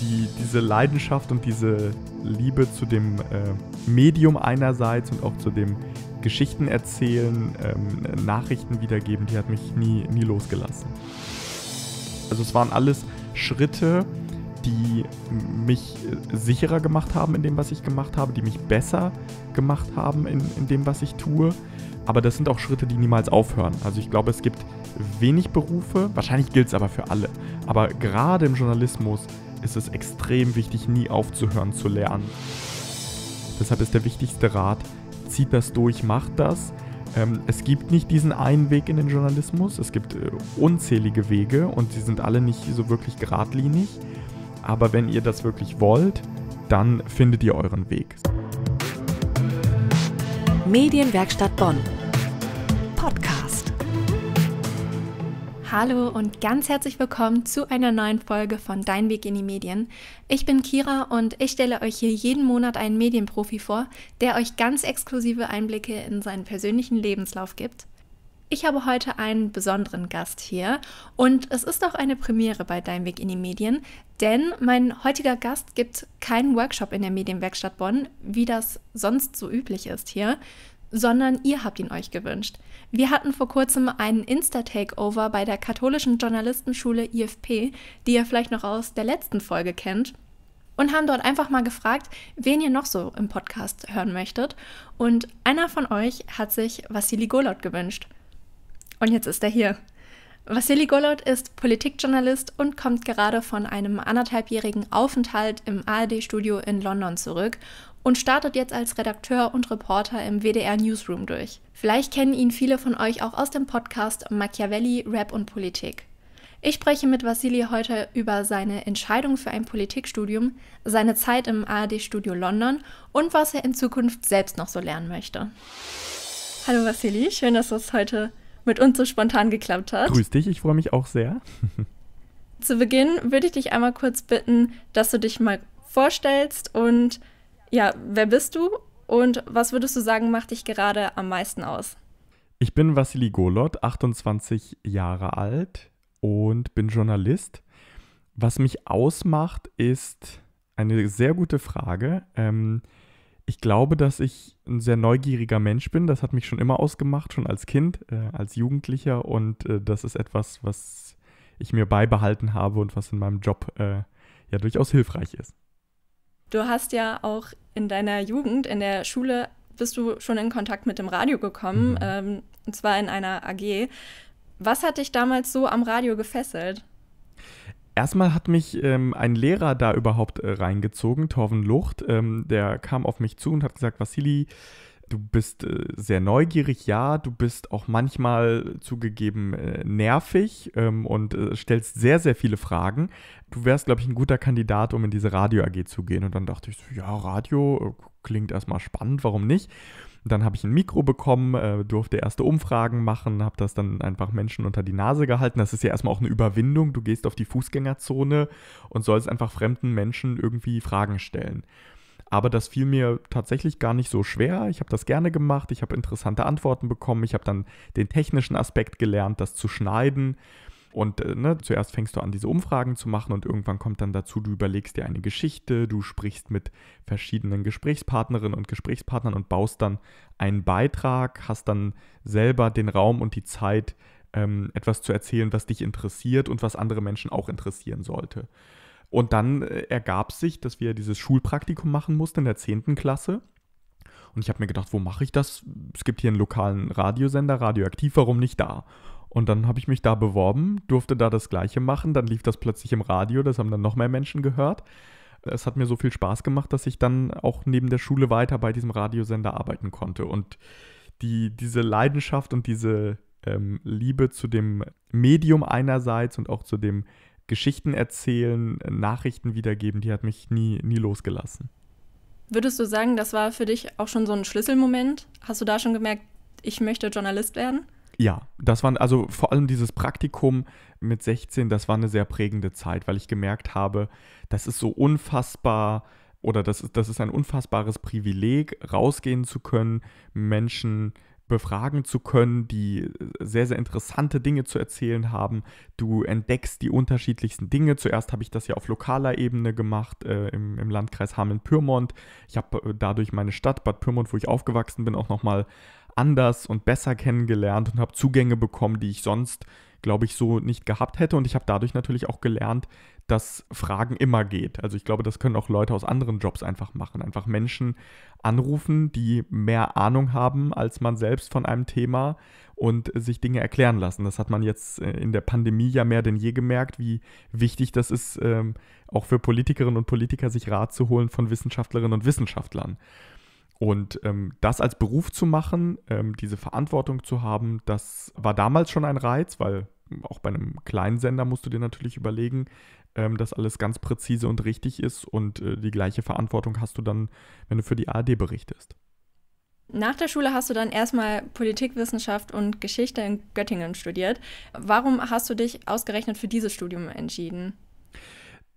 die, diese Leidenschaft und diese Liebe zu dem äh, Medium einerseits und auch zu dem Geschichten erzählen, ähm, Nachrichten wiedergeben, die hat mich nie, nie losgelassen. Also es waren alles Schritte, die mich äh, sicherer gemacht haben in dem, was ich gemacht habe, die mich besser gemacht haben in, in dem, was ich tue. Aber das sind auch Schritte, die niemals aufhören. Also ich glaube, es gibt wenig Berufe, wahrscheinlich gilt es aber für alle, aber gerade im Journalismus ist es extrem wichtig, nie aufzuhören zu lernen. Deshalb ist der wichtigste Rat, zieht das durch, macht das. Ähm, es gibt nicht diesen einen Weg in den Journalismus, es gibt äh, unzählige Wege und sie sind alle nicht so wirklich geradlinig. Aber wenn ihr das wirklich wollt, dann findet ihr euren Weg. Medienwerkstatt Bonn. Podcast. Hallo und ganz herzlich willkommen zu einer neuen Folge von Dein Weg in die Medien. Ich bin Kira und ich stelle euch hier jeden Monat einen Medienprofi vor, der euch ganz exklusive Einblicke in seinen persönlichen Lebenslauf gibt. Ich habe heute einen besonderen Gast hier und es ist auch eine Premiere bei Dein Weg in die Medien, denn mein heutiger Gast gibt keinen Workshop in der Medienwerkstatt Bonn, wie das sonst so üblich ist hier, sondern ihr habt ihn euch gewünscht. Wir hatten vor kurzem einen Insta-Takeover bei der katholischen Journalistenschule IFP, die ihr vielleicht noch aus der letzten Folge kennt, und haben dort einfach mal gefragt, wen ihr noch so im Podcast hören möchtet. Und einer von euch hat sich Vassili Golot gewünscht. Und jetzt ist er hier. Vassili Golot ist Politikjournalist und kommt gerade von einem anderthalbjährigen Aufenthalt im ARD-Studio in London zurück und startet jetzt als Redakteur und Reporter im WDR Newsroom durch. Vielleicht kennen ihn viele von euch auch aus dem Podcast Machiavelli, Rap und Politik. Ich spreche mit Vassili heute über seine Entscheidung für ein Politikstudium, seine Zeit im ARD-Studio London und was er in Zukunft selbst noch so lernen möchte. Hallo Vassili, schön, dass es heute mit uns so spontan geklappt hat. Grüß dich, ich freue mich auch sehr. Zu Beginn würde ich dich einmal kurz bitten, dass du dich mal vorstellst und ja, wer bist du und was würdest du sagen, macht dich gerade am meisten aus? Ich bin Vassili Golot, 28 Jahre alt und bin Journalist. Was mich ausmacht, ist eine sehr gute Frage. Ähm, ich glaube, dass ich ein sehr neugieriger Mensch bin. Das hat mich schon immer ausgemacht, schon als Kind, äh, als Jugendlicher. Und äh, das ist etwas, was ich mir beibehalten habe und was in meinem Job äh, ja durchaus hilfreich ist. Du hast ja auch in deiner Jugend, in der Schule, bist du schon in Kontakt mit dem Radio gekommen, mhm. ähm, und zwar in einer AG. Was hat dich damals so am Radio gefesselt? Erstmal hat mich ähm, ein Lehrer da überhaupt äh, reingezogen, Torven Lucht. Ähm, der kam auf mich zu und hat gesagt, Vassili, du bist äh, sehr neugierig, ja, du bist auch manchmal zugegeben äh, nervig ähm, und äh, stellst sehr, sehr viele Fragen. Du wärst, glaube ich, ein guter Kandidat, um in diese Radio-AG zu gehen. Und dann dachte ich, so, ja, Radio äh, klingt erstmal spannend, warum nicht? Und dann habe ich ein Mikro bekommen, äh, durfte erste Umfragen machen, habe das dann einfach Menschen unter die Nase gehalten. Das ist ja erstmal auch eine Überwindung. Du gehst auf die Fußgängerzone und sollst einfach fremden Menschen irgendwie Fragen stellen. Aber das fiel mir tatsächlich gar nicht so schwer. Ich habe das gerne gemacht, ich habe interessante Antworten bekommen, ich habe dann den technischen Aspekt gelernt, das zu schneiden. Und äh, ne, zuerst fängst du an, diese Umfragen zu machen und irgendwann kommt dann dazu, du überlegst dir eine Geschichte, du sprichst mit verschiedenen Gesprächspartnerinnen und Gesprächspartnern und baust dann einen Beitrag, hast dann selber den Raum und die Zeit, ähm, etwas zu erzählen, was dich interessiert und was andere Menschen auch interessieren sollte. Und dann äh, ergab sich, dass wir dieses Schulpraktikum machen mussten in der 10. Klasse. Und ich habe mir gedacht, wo mache ich das? Es gibt hier einen lokalen Radiosender, radioaktiv, warum nicht da? Und dann habe ich mich da beworben, durfte da das Gleiche machen. Dann lief das plötzlich im Radio, das haben dann noch mehr Menschen gehört. Es hat mir so viel Spaß gemacht, dass ich dann auch neben der Schule weiter bei diesem Radiosender arbeiten konnte. Und die, diese Leidenschaft und diese ähm, Liebe zu dem Medium einerseits und auch zu dem Geschichten erzählen, Nachrichten wiedergeben, die hat mich nie, nie losgelassen. Würdest du sagen, das war für dich auch schon so ein Schlüsselmoment? Hast du da schon gemerkt, ich möchte Journalist werden? Ja, das war also vor allem dieses Praktikum mit 16, das war eine sehr prägende Zeit, weil ich gemerkt habe, das ist so unfassbar oder das ist, das ist ein unfassbares Privileg, rausgehen zu können, Menschen befragen zu können, die äh, sehr, sehr interessante Dinge zu erzählen haben. Du entdeckst die unterschiedlichsten Dinge. Zuerst habe ich das ja auf lokaler Ebene gemacht, äh, im, im, Landkreis Hameln-Pyrmont. Ich habe äh, dadurch meine Stadt Bad Pyrmont, wo ich aufgewachsen bin, auch nochmal anders und besser kennengelernt und habe Zugänge bekommen, die ich sonst, glaube ich, so nicht gehabt hätte. Und ich habe dadurch natürlich auch gelernt, dass Fragen immer geht. Also ich glaube, das können auch Leute aus anderen Jobs einfach machen. Einfach Menschen anrufen, die mehr Ahnung haben als man selbst von einem Thema und sich Dinge erklären lassen. Das hat man jetzt äh, in der Pandemie ja mehr denn je gemerkt, wie wichtig das ist, ähm, auch für Politikerinnen und Politiker sich Rat zu holen von Wissenschaftlerinnen und Wissenschaftlern. Und ähm, das als Beruf zu machen, ähm, diese Verantwortung zu haben, das war damals schon ein Reiz, weil auch bei einem kleinen Sender musst du dir natürlich überlegen, ähm, dass alles ganz präzise und richtig ist und äh, die gleiche Verantwortung hast du dann, wenn du für die ARD berichtest. Nach der Schule hast du dann erstmal Politikwissenschaft und Geschichte in Göttingen studiert. Warum hast du dich ausgerechnet für dieses Studium entschieden?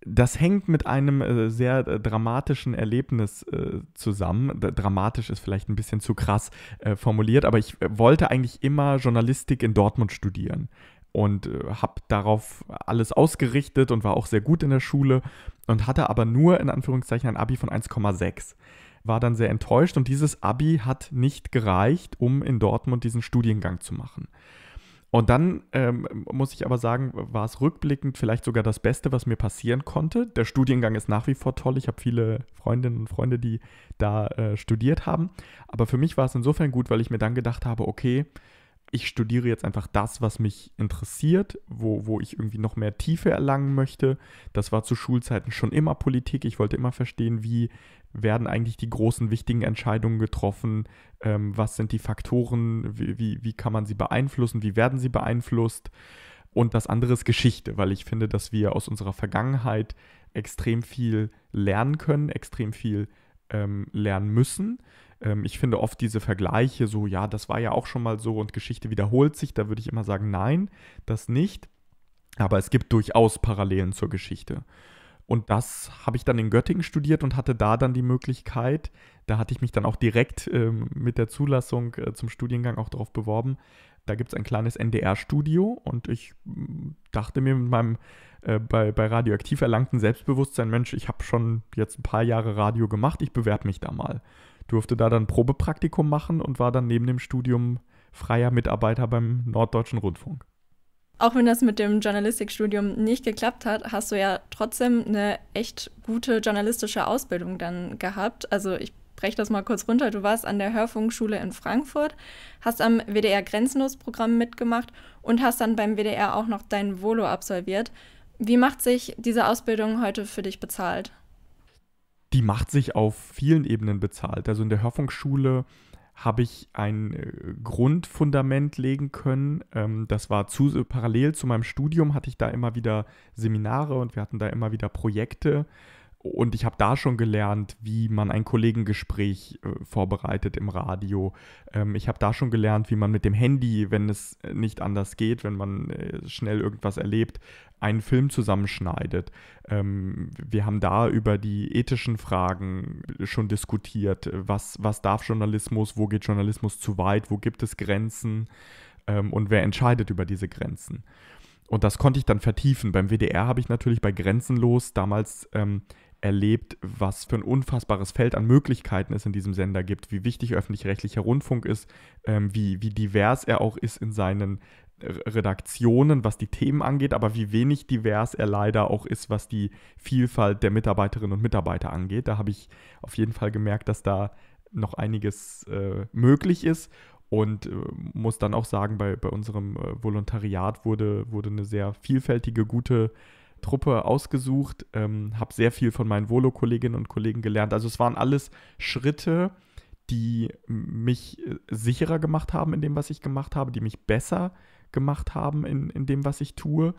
Das hängt mit einem äh, sehr äh, dramatischen Erlebnis äh, zusammen. dramatisch ist vielleicht ein bisschen zu krass formuliert, aber ich wollte eigentlich immer Journalistik in Dortmund studieren und äh, habe darauf alles ausgerichtet und war auch sehr gut in der Schule und hatte aber nur in Anführungszeichen ein Abi von 1,6. War dann sehr enttäuscht und dieses Abi hat nicht gereicht, um in Dortmund diesen Studiengang zu machen. Und dann ähm, muss ich aber sagen, war es rückblickend vielleicht sogar das Beste, was mir passieren konnte. Der Studiengang ist nach wie vor toll. Ich habe viele Freundinnen und Freunde, die da äh, studiert haben. Aber für mich war es insofern gut, weil ich mir dann gedacht habe, okay, ich studiere jetzt einfach das, was mich interessiert, wo, wo ich irgendwie noch mehr Tiefe erlangen möchte. Das war zu Schulzeiten schon immer Politik. Ich wollte immer verstehen, wie werden eigentlich die großen, wichtigen Entscheidungen getroffen, ähm, was sind die Faktoren, wie, wie, wie kann man sie beeinflussen, wie werden sie beeinflusst. Und das andere ist Geschichte, weil ich finde, dass wir aus unserer Vergangenheit extrem viel lernen können, extrem viel ähm, lernen müssen ähm, ich finde oft diese Vergleiche so, ja, das war ja auch schon mal so und Geschichte wiederholt sich, da würde ich immer sagen, nein, das nicht. Aber es gibt durchaus Parallelen zur Geschichte. Und das habe ich dann in Göttingen studiert und hatte da dann die Möglichkeit, da hatte ich mich dann auch direkt ähm, mit der Zulassung äh, zum Studiengang auch darauf beworben. Da gibt es ein kleines NDR-Studio und ich mm, dachte mir mit meinem äh, bei, bei Radioaktiv erlangten Selbstbewusstsein, Mensch, ich habe schon jetzt ein paar Jahre Radio gemacht, ich bewerbe mich da mal durfte da dann Probepraktikum machen und war dann neben dem Studium freier Mitarbeiter beim Norddeutschen Rundfunk. Auch wenn das mit dem Journalistikstudium nicht geklappt hat, hast du ja trotzdem eine echt gute journalistische Ausbildung dann gehabt. Also ich breche das mal kurz runter. Du warst an der Hörfunkschule in Frankfurt, hast am WDR Grenzenlos-Programm mitgemacht und hast dann beim WDR auch noch dein Volo absolviert. Wie macht sich diese Ausbildung heute für dich bezahlt? die macht sich auf vielen Ebenen bezahlt. Also in der Hörfunkschule habe ich ein äh, Grundfundament legen können. Ähm, das war zu, äh, parallel zu meinem Studium, hatte ich da immer wieder Seminare und wir hatten da immer wieder Projekte. Und ich habe da schon gelernt, wie man ein Kollegengespräch äh, vorbereitet im Radio. Ähm, ich habe da schon gelernt, wie man mit dem Handy, wenn es äh, nicht anders geht, wenn man äh, schnell irgendwas erlebt, einen Film zusammenschneidet. Ähm, wir haben da über die ethischen Fragen schon diskutiert. Was, was darf Journalismus? Wo geht Journalismus zu weit? Wo gibt es Grenzen? Ähm, und wer entscheidet über diese Grenzen? Und das konnte ich dann vertiefen. Beim WDR habe ich natürlich bei Grenzenlos damals ähm, erlebt, was für ein unfassbares Feld an Möglichkeiten es in diesem Sender gibt, wie wichtig öffentlich-rechtlicher Rundfunk ist, ähm, wie, wie divers er auch ist in seinen Redaktionen, was die Themen angeht, aber wie wenig divers er leider auch ist, was die Vielfalt der Mitarbeiterinnen und Mitarbeiter angeht. Da habe ich auf jeden Fall gemerkt, dass da noch einiges äh, möglich ist und äh, muss dann auch sagen, bei, bei unserem äh, Volontariat wurde, wurde eine sehr vielfältige, gute äh, Truppe ausgesucht, ähm, habe sehr viel von meinen Volo-Kolleginnen und Kollegen gelernt. Also es waren alles Schritte, die mich äh, sicherer gemacht haben in dem, was ich gemacht habe, die mich besser gemacht haben in, in dem, was ich tue.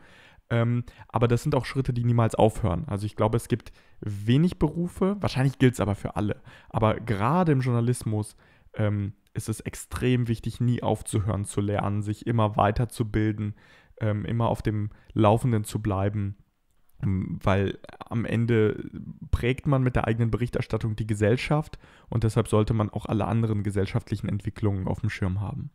Ähm, aber das sind auch Schritte, die niemals aufhören. Also ich glaube, es gibt wenig Berufe, wahrscheinlich gilt es aber für alle, aber gerade im Journalismus ähm, ist es extrem wichtig, nie aufzuhören zu lernen, sich immer weiterzubilden, ähm, immer auf dem Laufenden zu bleiben. Ähm, weil am Ende prägt man mit der eigenen Berichterstattung die Gesellschaft und deshalb sollte man auch alle anderen gesellschaftlichen Entwicklungen auf dem Schirm haben.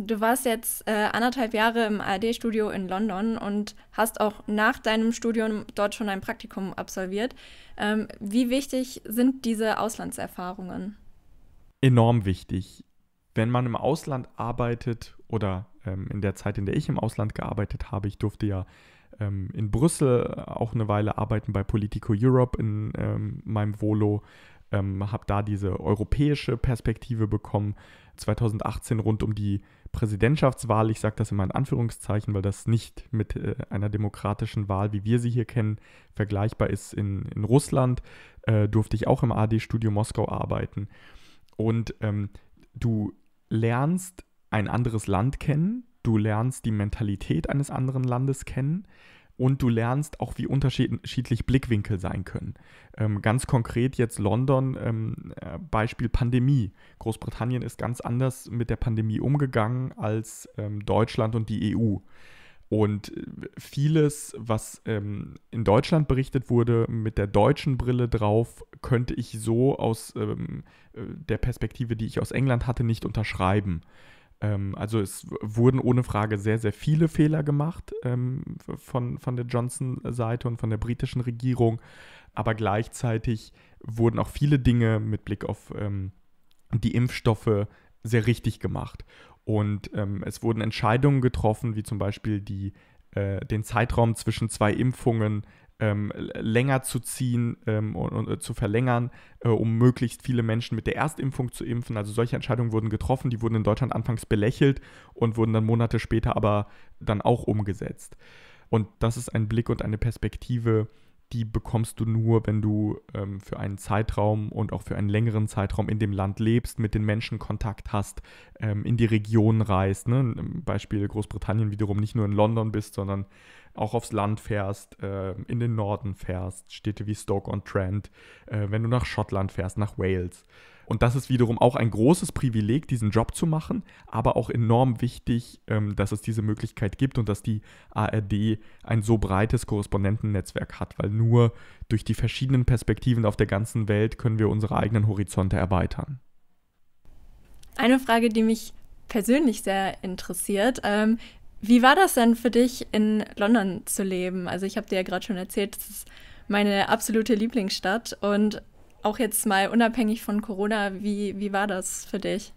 Du warst jetzt äh, anderthalb Jahre im ARD-Studio in London und hast auch nach deinem Studium dort schon ein Praktikum absolviert. Ähm, wie wichtig sind diese Auslandserfahrungen? Enorm wichtig. Wenn man im Ausland arbeitet oder ähm, in der Zeit, in der ich im Ausland gearbeitet habe, ich durfte ja ähm, in Brüssel auch eine Weile arbeiten bei Politico Europe in ähm, meinem Volo. Ähm, habe da diese europäische Perspektive bekommen. 2018 rund um die Präsidentschaftswahl, ich sage das immer in Anführungszeichen, weil das nicht mit äh, einer demokratischen Wahl, wie wir sie hier kennen, vergleichbar ist in, in Russland, äh, durfte ich auch im AD-Studio Moskau arbeiten. Und ähm, du lernst ein anderes Land kennen, du lernst die Mentalität eines anderen Landes kennen und du lernst auch, wie unterschiedlich Blickwinkel sein können. Ähm, ganz konkret jetzt London, ähm, äh, Beispiel Pandemie. Großbritannien ist ganz anders mit der Pandemie umgegangen als ähm, Deutschland und die EU. Und äh, vieles, was ähm, in Deutschland berichtet wurde, mit der deutschen Brille drauf, könnte ich so aus ähm, äh, der Perspektive, die ich aus England hatte, nicht unterschreiben. Ähm, also es wurden ohne Frage sehr, sehr viele Fehler gemacht ähm, von, von der Johnson-Seite und von der britischen Regierung. Aber gleichzeitig wurden auch viele Dinge mit Blick auf ähm, die Impfstoffe sehr richtig gemacht. Und ähm, es wurden Entscheidungen getroffen, wie zum Beispiel die äh, den Zeitraum zwischen zwei Impfungen ähm, länger zu ziehen ähm, und, und, äh, zu verlängern, äh, um möglichst viele Menschen mit der Erstimpfung zu impfen. Also solche Entscheidungen wurden getroffen, die wurden in Deutschland anfangs belächelt und wurden dann Monate später aber dann auch umgesetzt. Und das ist ein Blick und eine Perspektive, die bekommst du nur, wenn du ähm, für einen Zeitraum und auch für einen längeren Zeitraum in dem Land lebst, mit den Menschen Kontakt hast, ähm, in die Region reist. Ne? Beispiel Großbritannien wiederum nicht nur in London bist, sondern auch aufs Land fährst, äh, in den Norden fährst, Städte wie Stoke-on-Trent, äh, wenn du nach Schottland fährst, nach Wales. Und das ist wiederum auch ein großes Privileg, diesen Job zu machen, aber auch enorm wichtig, ähm, dass es diese Möglichkeit gibt und dass die ARD ein so breites Korrespondentennetzwerk hat, weil nur durch die verschiedenen Perspektiven auf der ganzen Welt können wir unsere eigenen Horizonte erweitern. Eine Frage, die mich persönlich sehr interessiert. Ähm, wie war das denn für dich, in London zu leben? Also ich habe dir ja gerade schon erzählt, es ist meine absolute Lieblingsstadt und auch jetzt mal unabhängig von Corona, wie, wie war das für dich?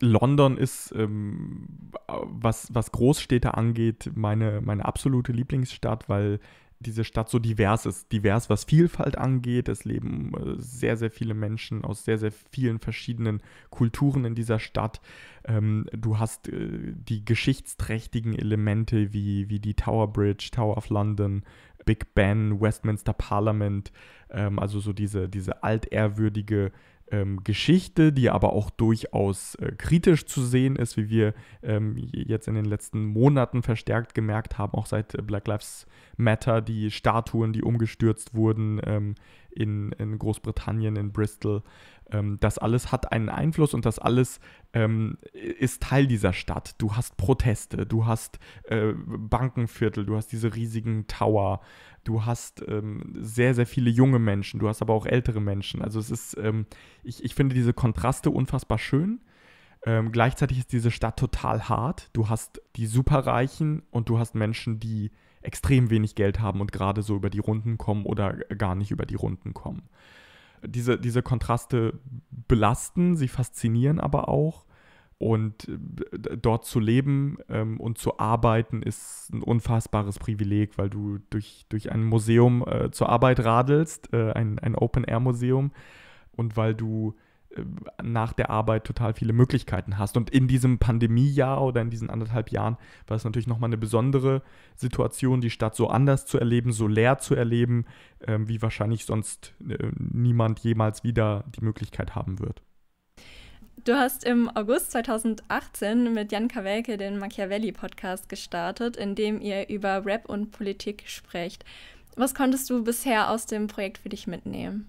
London ist, ähm, was, was Großstädte angeht, meine, meine absolute Lieblingsstadt, weil diese Stadt so divers ist. Divers, was Vielfalt angeht. Es leben äh, sehr, sehr viele Menschen aus sehr, sehr vielen verschiedenen Kulturen in dieser Stadt. Ähm, du hast äh, die geschichtsträchtigen Elemente wie, wie die Tower Bridge, Tower of London, Big Ben, Westminster Parliament, ähm, also so diese, diese altehrwürdige ähm, Geschichte, die aber auch durchaus äh, kritisch zu sehen ist, wie wir ähm, jetzt in den letzten Monaten verstärkt gemerkt haben, auch seit äh, Black Lives Matter, die Statuen, die umgestürzt wurden ähm, in, in Großbritannien, in Bristol ähm, das alles hat einen Einfluss und das alles ähm, ist Teil dieser Stadt. Du hast Proteste, du hast äh, Bankenviertel, du hast diese riesigen Tower, du hast ähm, sehr, sehr viele junge Menschen, du hast aber auch ältere Menschen. Also es ist, ähm, ich, ich finde diese Kontraste unfassbar schön. Ähm, gleichzeitig ist diese Stadt total hart. Du hast die Superreichen und du hast Menschen, die extrem wenig Geld haben und gerade so über die Runden kommen oder gar nicht über die Runden kommen diese, diese Kontraste belasten, sie faszinieren aber auch. Und äh, dort zu leben ähm, und zu arbeiten ist ein unfassbares Privileg, weil du durch, durch ein Museum äh, zur Arbeit radelst, äh, ein, ein Open-Air-Museum, und weil du nach der Arbeit total viele Möglichkeiten hast. Und in diesem Pandemiejahr oder in diesen anderthalb Jahren war es natürlich nochmal eine besondere Situation, die Stadt so anders zu erleben, so leer zu erleben, ähm, wie wahrscheinlich sonst äh, niemand jemals wieder die Möglichkeit haben wird. Du hast im August 2018 mit Jan Kawelke den Machiavelli-Podcast gestartet, in dem ihr über Rap und Politik sprecht. Was konntest du bisher aus dem Projekt für dich mitnehmen?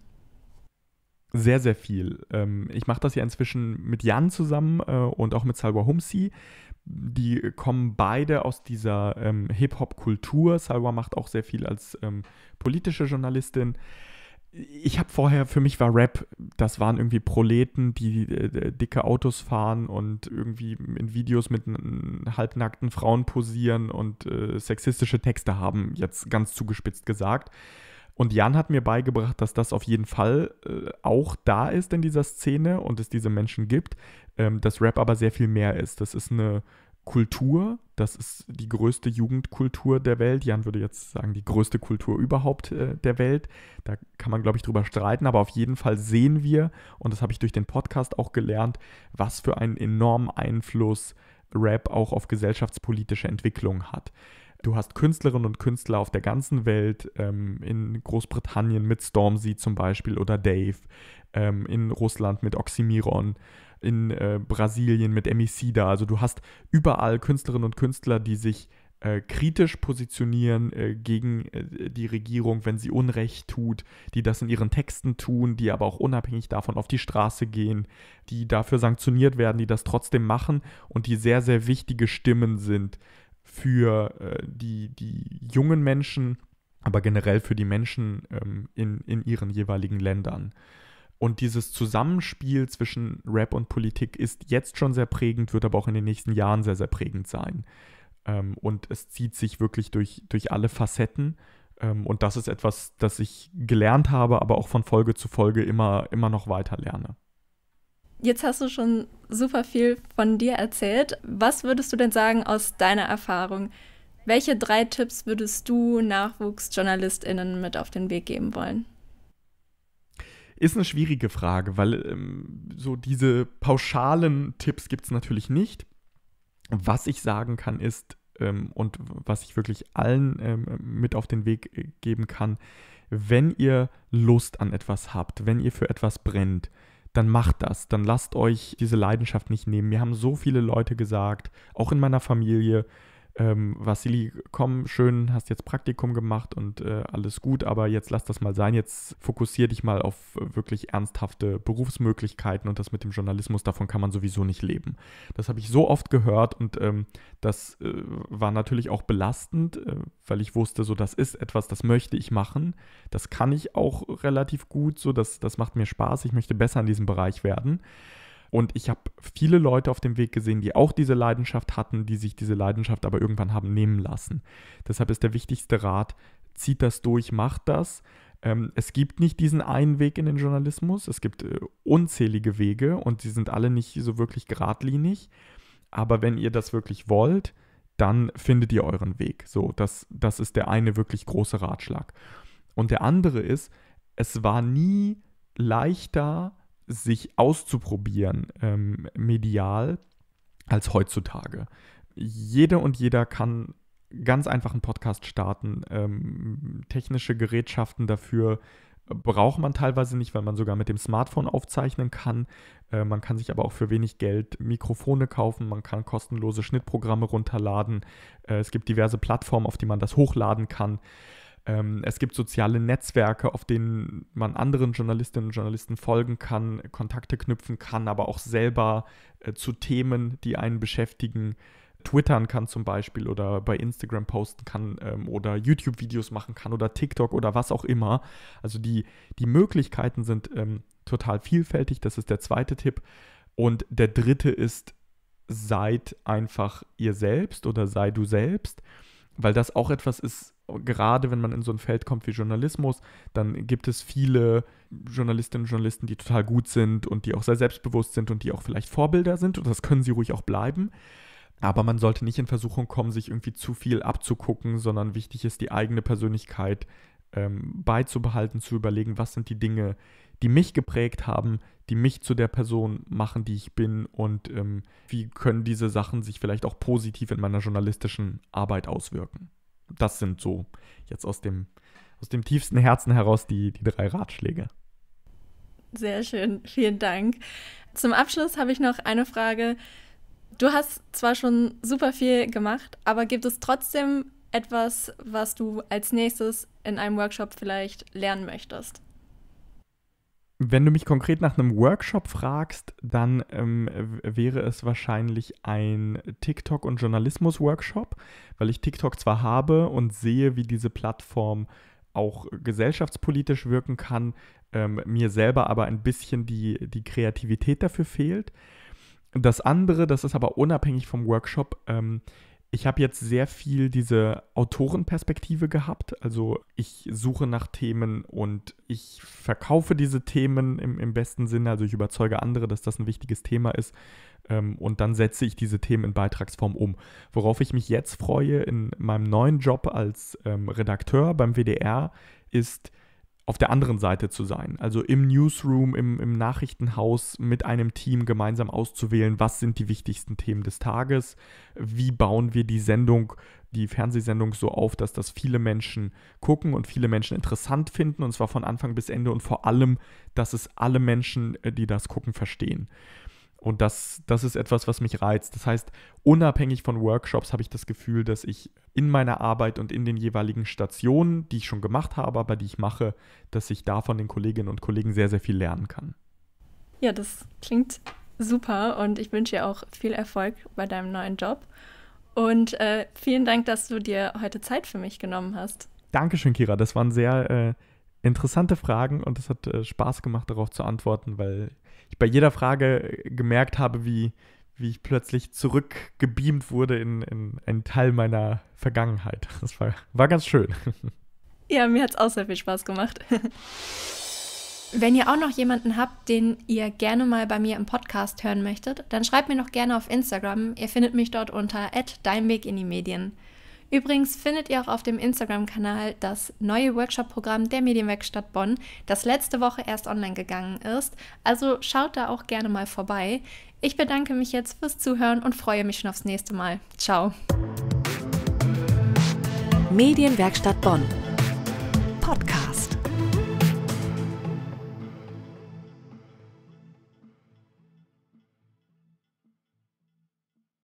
sehr, sehr viel. Ähm, ich mache das ja inzwischen mit Jan zusammen äh, und auch mit Salwa Humsi. Die kommen beide aus dieser ähm, Hip-Hop-Kultur. Salwa macht auch sehr viel als ähm, politische Journalistin. Ich habe vorher, für mich war Rap, das waren irgendwie Proleten, die äh, dicke Autos fahren und irgendwie in Videos mit halbnackten Frauen posieren und äh, sexistische Texte haben, jetzt ganz zugespitzt gesagt. Und Jan hat mir beigebracht, dass das auf jeden Fall äh, auch da ist in dieser Szene und es diese Menschen gibt, ähm, dass Rap aber sehr viel mehr ist. Das ist eine Kultur, das ist die größte Jugendkultur der Welt. Jan würde jetzt sagen, die größte Kultur überhaupt äh, der Welt. Da kann man, glaube ich, drüber streiten, aber auf jeden Fall sehen wir, und das habe ich durch den Podcast auch gelernt, was für einen enormen Einfluss Rap auch auf gesellschaftspolitische Entwicklung hat. Du hast Künstlerinnen und Künstler auf der ganzen Welt, ähm, in Großbritannien mit Stormzy zum Beispiel oder Dave, ähm, in Russland mit Oxymiron, in äh, Brasilien mit Emicida. Also du hast überall Künstlerinnen und Künstler, die sich äh, kritisch positionieren äh, gegen äh, die Regierung, wenn sie Unrecht tut, die das in ihren Texten tun, die aber auch unabhängig davon auf die Straße gehen, die dafür sanktioniert werden, die das trotzdem machen und die sehr, sehr wichtige Stimmen sind für äh, die, die jungen Menschen, aber generell für die Menschen ähm, in, in ihren jeweiligen Ländern. Und dieses Zusammenspiel zwischen Rap und Politik ist jetzt schon sehr prägend, wird aber auch in den nächsten Jahren sehr, sehr prägend sein. Ähm, und es zieht sich wirklich durch, durch alle Facetten. Ähm, und das ist etwas, das ich gelernt habe, aber auch von Folge zu Folge immer, immer noch weiter lerne. Jetzt hast du schon super viel von dir erzählt. Was würdest du denn sagen aus deiner Erfahrung? Welche drei Tipps würdest du Nachwuchsjournalistinnen mit auf den Weg geben wollen? Ist eine schwierige Frage, weil ähm, so diese pauschalen Tipps gibt es natürlich nicht. Was ich sagen kann ist, ähm, und was ich wirklich allen ähm, mit auf den Weg äh, geben kann, wenn ihr Lust an etwas habt, wenn ihr für etwas brennt, dann macht das, dann lasst euch diese Leidenschaft nicht nehmen. Mir haben so viele Leute gesagt, auch in meiner Familie, ähm, Vassili, komm, schön, hast jetzt Praktikum gemacht und äh, alles gut, aber jetzt lass das mal sein. Jetzt fokussier dich mal auf äh, wirklich ernsthafte Berufsmöglichkeiten und das mit dem Journalismus, davon kann man sowieso nicht leben. Das habe ich so oft gehört und ähm, das äh, war natürlich auch belastend, äh, weil ich wusste, so das ist etwas, das möchte ich machen, das kann ich auch relativ gut, so das, das macht mir Spaß, ich möchte besser in diesem Bereich werden. Und ich habe viele Leute auf dem Weg gesehen, die auch diese Leidenschaft hatten, die sich diese Leidenschaft aber irgendwann haben nehmen lassen. Deshalb ist der wichtigste Rat, zieht das durch, macht das. Ähm, es gibt nicht diesen einen Weg in den Journalismus, es gibt äh, unzählige Wege und die sind alle nicht so wirklich geradlinig. Aber wenn ihr das wirklich wollt, dann findet ihr euren Weg. So, das, das ist der eine wirklich große Ratschlag. Und der andere ist, es war nie leichter, sich auszuprobieren ähm, medial als heutzutage. Jede und jeder kann ganz einfach einen Podcast starten. Ähm, technische Gerätschaften dafür braucht man teilweise nicht, weil man sogar mit dem Smartphone aufzeichnen kann. Äh, man kann sich aber auch für wenig Geld Mikrofone kaufen, man kann kostenlose Schnittprogramme runterladen. Äh, es gibt diverse Plattformen, auf die man das hochladen kann. Ähm, es gibt soziale Netzwerke, auf denen man anderen Journalistinnen und Journalisten folgen kann, Kontakte knüpfen kann, aber auch selber äh, zu Themen, die einen beschäftigen, twittern kann zum Beispiel oder bei Instagram posten kann ähm, oder YouTube-Videos machen kann oder TikTok oder was auch immer. Also die, die Möglichkeiten sind ähm, total vielfältig, das ist der zweite Tipp. Und der dritte ist, seid einfach ihr selbst oder sei du selbst, weil das auch etwas ist, gerade wenn man in so ein Feld kommt wie Journalismus, dann gibt es viele Journalistinnen und Journalisten, die total gut sind und die auch sehr selbstbewusst sind und die auch vielleicht Vorbilder sind und das können sie ruhig auch bleiben. Aber man sollte nicht in Versuchung kommen, sich irgendwie zu viel abzugucken, sondern wichtig ist, die eigene Persönlichkeit ähm, beizubehalten, zu überlegen, was sind die Dinge, die mich geprägt haben, die mich zu der Person machen, die ich bin und ähm, wie können diese Sachen sich vielleicht auch positiv in meiner journalistischen Arbeit auswirken das sind so jetzt aus dem, aus dem tiefsten Herzen heraus die, die drei Ratschläge. Sehr schön, vielen Dank. Zum Abschluss habe ich noch eine Frage. Du hast zwar schon super viel gemacht, aber gibt es trotzdem etwas, was du als nächstes in einem Workshop vielleicht lernen möchtest? Wenn du mich konkret nach einem Workshop fragst, dann ähm, wäre es wahrscheinlich ein TikTok- und Journalismus-Workshop, weil ich TikTok zwar habe und sehe, wie diese Plattform auch gesellschaftspolitisch wirken kann, ähm, mir selber aber ein bisschen die, die Kreativität dafür fehlt. Das andere, das ist aber unabhängig vom Workshop, ähm, ich habe jetzt sehr viel diese Autorenperspektive gehabt. Also ich suche nach Themen und ich verkaufe diese Themen im, im besten Sinne. Also ich überzeuge andere, dass das ein wichtiges Thema ist. Ähm, und dann setze ich diese Themen in Beitragsform um. Worauf ich mich jetzt freue in meinem neuen Job als ähm, Redakteur beim WDR ist, auf der anderen Seite zu sein. Also im Newsroom, im, im Nachrichtenhaus mit einem Team gemeinsam auszuwählen, was sind die wichtigsten Themen des Tages, wie bauen wir die Sendung, die Fernsehsendung so auf, dass das viele Menschen gucken und viele Menschen interessant finden, und zwar von Anfang bis Ende und vor allem, dass es alle Menschen, äh, die das gucken, verstehen. Und das, das ist etwas, was mich reizt. Das heißt, unabhängig von Workshops habe ich das Gefühl, dass ich in meiner Arbeit und in den jeweiligen Stationen, die ich schon gemacht habe, aber die ich mache, dass ich da von den Kolleginnen und Kollegen sehr, sehr viel lernen kann. Ja, das klingt super und ich wünsche dir auch viel Erfolg bei deinem neuen Job. Und äh, vielen Dank, dass du dir heute Zeit für mich genommen hast. Dankeschön, Kira. Das waren sehr äh, interessante Fragen und es hat äh, Spaß gemacht, darauf zu antworten, weil ich bei jeder Frage äh, gemerkt habe, wie, wie ich plötzlich zurückgebeamt wurde in, in einen Teil meiner Vergangenheit. Das war, war ganz schön. Ja, mir hat es auch sehr viel Spaß gemacht. Wenn ihr auch noch jemanden habt, den ihr gerne mal bei mir im Podcast hören möchtet, dann schreibt mir noch gerne auf Instagram. Ihr findet mich dort unter @deinweg in die Medien. Übrigens findet ihr auch auf dem Instagram-Kanal das neue Workshop-Programm der Medienwerkstatt Bonn, das letzte Woche erst online gegangen ist. Also schaut da auch gerne mal vorbei. Ich bedanke mich jetzt fürs Zuhören und freue mich schon aufs nächste Mal. Ciao. Medienwerkstatt Bonn. Podcast.